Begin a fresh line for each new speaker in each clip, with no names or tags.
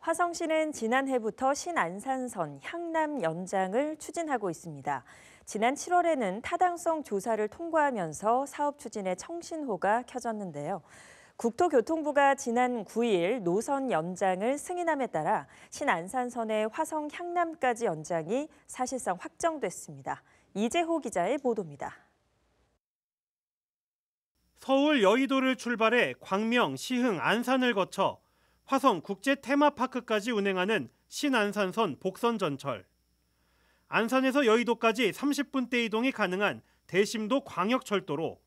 화성시는 지난해부터 신안산선 향남 연장을 추진하고 있습니다. 지난 7월에는 타당성 조사를 통과하면서 사업 추진에 청신호가 켜졌는데요. 국토교통부가 지난 9일 노선 연장을 승인함에 따라 신안산선의 화성 향남까지 연장이 사실상 확정됐습니다. 이재호 기자의 보도입니다.
서울 여의도를 출발해 광명, 시흥, 안산을 거쳐 화성 국제 테마파크까지 운행하는 신안산선 복선 전철. 안산에서 여의도까지 30분대 이동이 가능한 대심도 광역철도로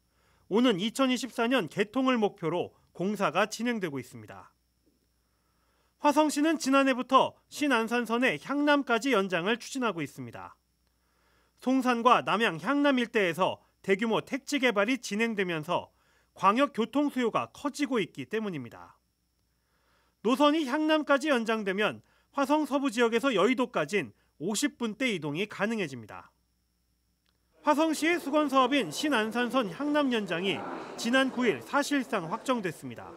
오는 2024년 개통을 목표로 공사가 진행되고 있습니다. 화성시는 지난해부터 신안산선의 향남까지 연장을 추진하고 있습니다. 송산과 남양 향남 일대에서 대규모 택지 개발이 진행되면서 광역 교통 수요가 커지고 있기 때문입니다. 노선이 향남까지 연장되면 화성 서부 지역에서 여의도까진 50분대 이동이 가능해집니다. 화성시의 수건 사업인 신안산선 향남 연장이 지난 9일 사실상 확정됐습니다.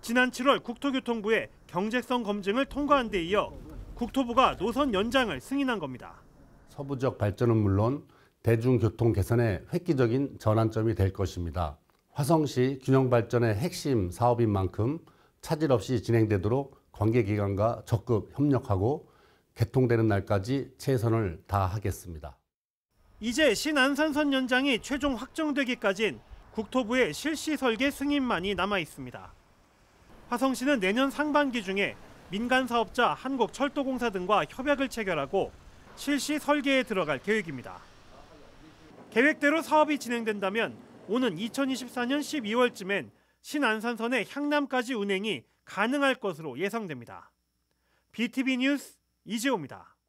지난 7월 국토교통부의 경제성 검증을 통과한 데 이어 국토부가 노선 연장을 승인한 겁니다.
서부 지역 발전은 물론 대중교통 개선의 획기적인 전환점이 될 것입니다. 화성시 균형 발전의 핵심 사업인 만큼 차질 없이 진행되도록 관계기관과 적극 협력하고 개통되는 날까지 최선을 다하겠습니다.
이제 신안산선 연장이 최종 확정되기까진 국토부의 실시 설계 승인만이 남아 있습니다. 화성시는 내년 상반기 중에 민간 사업자 한국철도공사 등과 협약을 체결하고 실시 설계에 들어갈 계획입니다. 계획대로 사업이 진행된다면 오는 2024년 12월쯤엔 신안산선의 향남까지 운행이 가능할 것으로 예상됩니다. BTV 뉴스 이재호입니다.